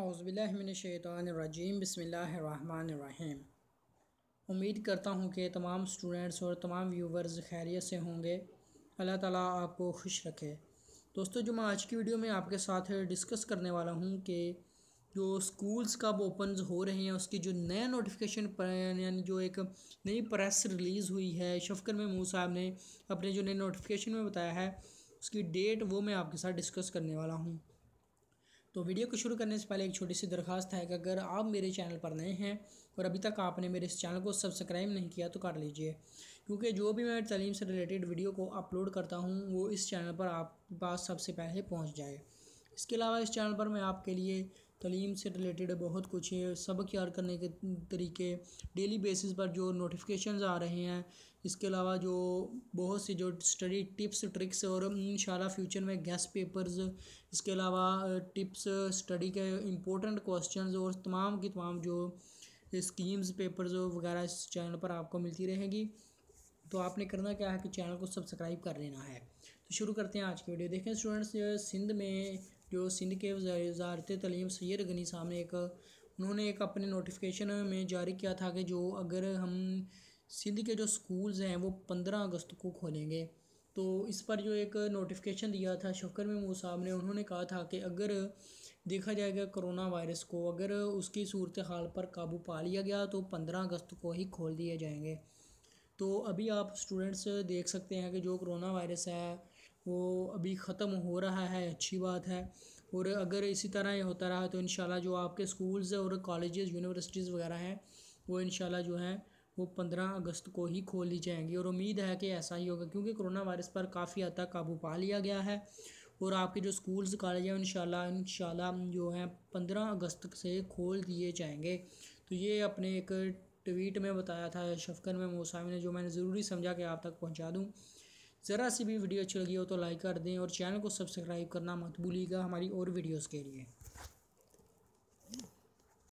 अज़बिल्लिनशैतरजीम बसमीम उम्मीद करता हूँ कि तमाम स्टूडेंट्स और तमाम व्यूवर्स खैरियत से होंगे अल्लाह ताला आपको खुश रखे दोस्तों जो मैं आज की वीडियो में आपके साथ डिस्कस करने वाला हूँ कि जो स्कूल्स कब ओपन हो रहे हैं उसकी जो नया नोटिफिकेशन यानी जो एक नई प्रेस रिलीज़ हुई है शफकर महमूद साहब ने अपने जो नए नोटिफिकेशन में बताया है उसकी डेट वो मैं आपके साथ डिस्कस करने वाला हूँ तो वीडियो को शुरू करने से पहले एक छोटी सी दरखास्त है कि अगर आप मेरे चैनल पर नए हैं और अभी तक आपने मेरे इस चैनल को सब्सक्राइब नहीं किया तो कर लीजिए क्योंकि जो भी मैं तलीम से रिलेटेड वीडियो को अपलोड करता हूँ वो इस चैनल पर आप पास सबसे पहले पहुँच जाए इसके अलावा इस चैनल पर मैं आपके लिए तलीम से रिलेटेड बहुत कुछ है सबक यार करने के तरीके डेली बेसिस पर जो नोटिफिकेशन आ रहे हैं इसके अलावा जो बहुत से जो स्टडी टिप्स ट्रिक्स और इन फ्यूचर में गैस पेपर्स इसके अलावा टिप्स स्टडी के इम्पोर्टेंट क्वेश्चन और तमाम की तमाम जो स्कीम्स पेपर्स वगैरह इस चैनल पर आपको मिलती रहेगी तो आपने करना क्या है कि चैनल को सब्सक्राइब कर लेना है तो शुरू करते हैं आज की वीडियो देखें स्टूडेंट्स सिंध में जो सिंध के वजारत तलीम सैद गनी साहब ने एक उन्होंने एक अपने नोटिफिकेशन में जारी किया था कि जो अगर हम सिंध के जो स्कूल्स हैं वो पंद्रह अगस्त को खोलेंगे तो इस पर जो एक नोटिफिकेशन दिया था शक्कर महमूद साहब ने उन्होंने कहा था कि अगर देखा जाएगा कोरोना वायरस को अगर उसकी सूरत हाल पर काबू पा लिया गया तो पंद्रह अगस्त को ही खोल दिए जाएंगे तो अभी आप स्टूडेंट्स देख सकते हैं कि जो कोरोना वायरस है वो अभी ख़त्म हो रहा है अच्छी बात है और अगर इसी तरह ये होता रहा तो इन जो आपके स्कूल्स और कॉलेजेस यूनिवर्सिटीज़ वगैरह हैं वो इन जो हैं वो पंद्रह अगस्त को ही खोल ली जाएंगी और उम्मीद है कि ऐसा ही होगा क्योंकि कोरोना वायरस पर काफ़ी हद तक काबू पा लिया गया है और आपके जो स्कूल्स कॉलेज हैं इन इन जो हैं पंद्रह अगस्त से खोल दिए जाएंगे तो ये अपने एक ट्वीट में बताया था शफकन में मोसामी ने जो मैंने ज़रूरी समझा कि आप तक पहुंचा दूं ज़रा सी भी वीडियो अच्छी लगी हो तो लाइक कर दें और चैनल को सब्सक्राइब करना मत भूलिएगा हमारी और वीडियोज़ के लिए